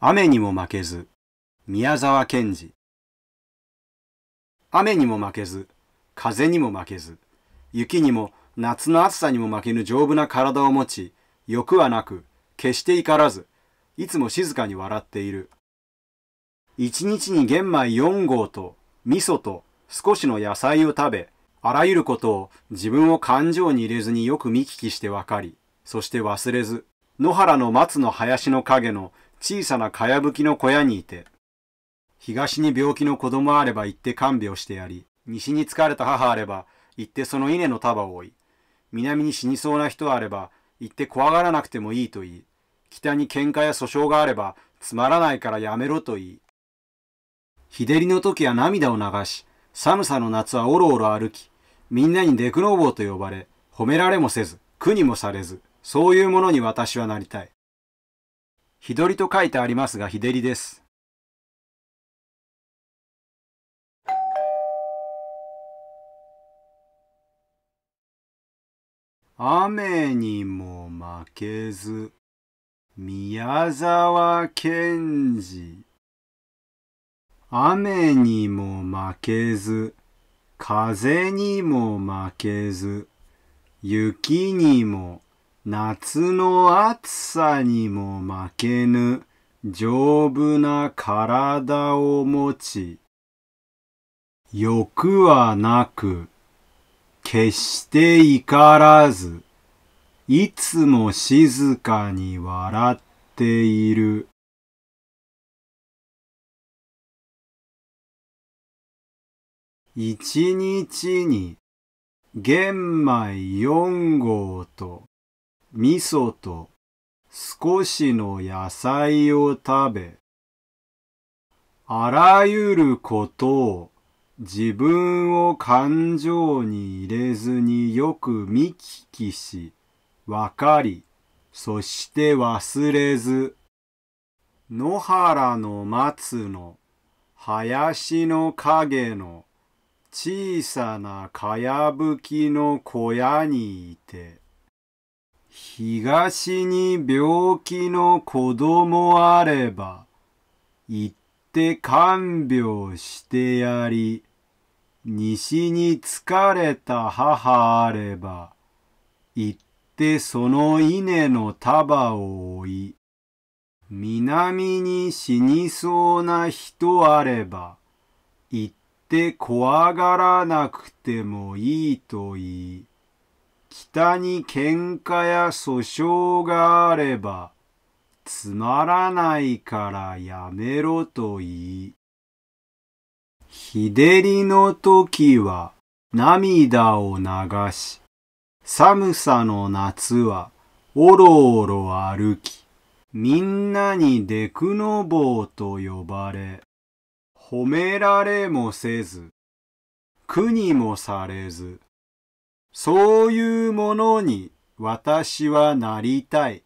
雨にも負けず宮沢賢治雨にも負けず風にも負けず雪にも夏の暑さにも負けぬ丈夫な体を持ち欲はなく決して怒らずいつも静かに笑っている。一日に玄米4合と味噌と少しの野菜を食べ、あらゆることを自分を感情に入れずによく見聞きしてわかり、そして忘れず、野原の松の林の陰の小さなかやぶきの小屋にいて、東に病気の子供あれば行って看病してやり、西に疲れた母あれば行ってその稲の束を追い、南に死にそうな人あれば行って怖がらなくてもいいと言い、北に喧嘩や訴訟があれば、つまらないからやめろと言い、日照りの時は涙を流し、寒さの夏はおろおろ歩き、みんなにデクノボーと呼ばれ、褒められもせず、苦にもされず、そういうものに私はなりたい。日照りと書いてありますが、日照りです。雨にも負けず。宮沢賢治雨にも負けず、風にも負けず、雪にも夏の暑さにも負けぬ丈夫な体を持ち、欲はなく、決して怒らず、いつも静かに笑っている。一日に玄米四合と味噌と少しの野菜を食べ、あらゆることを自分を感情に入れずによく見聞きし、わかり、そして忘れず。野原の松の林の影の小さなかやぶきの小屋にいて。東に病気の子供あれば、行って看病してやり、西に疲れた母あれば、行ってってその稲の束を追い、南に死にそうな人あれば、行って怖がらなくてもいいと言い、北に喧嘩や訴訟があれば、つまらないからやめろと言い、日照りの時は涙を流し、寒さの夏はおろおろ歩き、みんなにデクノボーと呼ばれ、褒められもせず、苦にもされず、そういうものに私はなりたい。